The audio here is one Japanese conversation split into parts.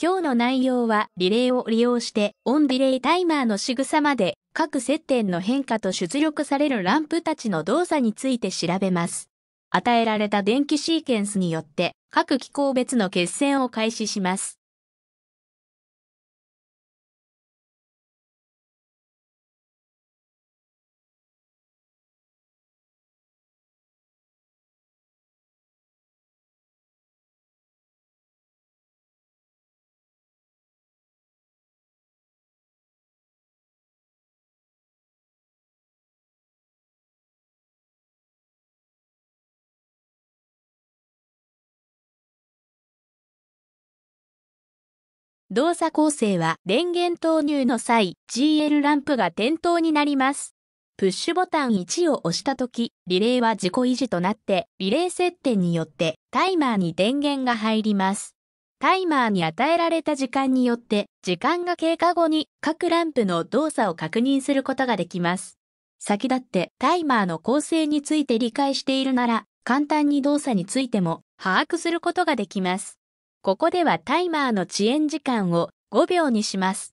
今日の内容はリレーを利用してオンディレイタイマーの仕草まで各接点の変化と出力されるランプたちの動作について調べます。与えられた電気シーケンスによって各機構別の決戦を開始します。動作構成は電源投入の際、GL ランプが点灯になります。プッシュボタン1を押した時、リレーは自己維持となって、リレー設定によってタイマーに電源が入ります。タイマーに与えられた時間によって、時間が経過後に各ランプの動作を確認することができます。先立ってタイマーの構成について理解しているなら、簡単に動作についても把握することができます。ここではタイマーの遅延時間を5秒にします。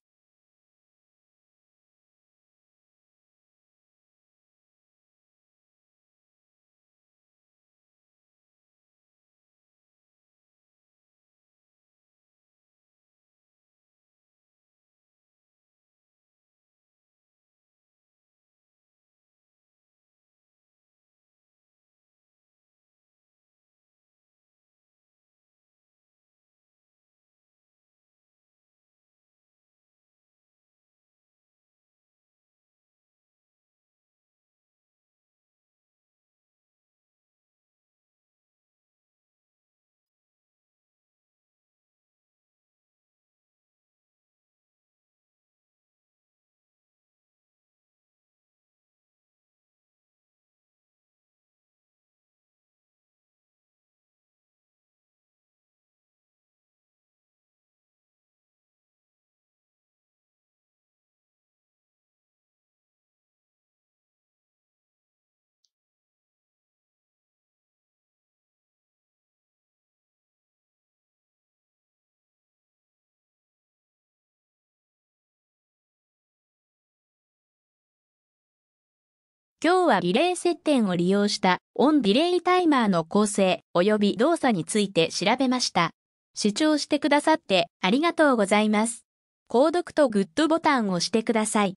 今日はリレー接点を利用したオンディレイタイマーの構成及び動作について調べました。視聴してくださってありがとうございます。購読とグッドボタンを押してください。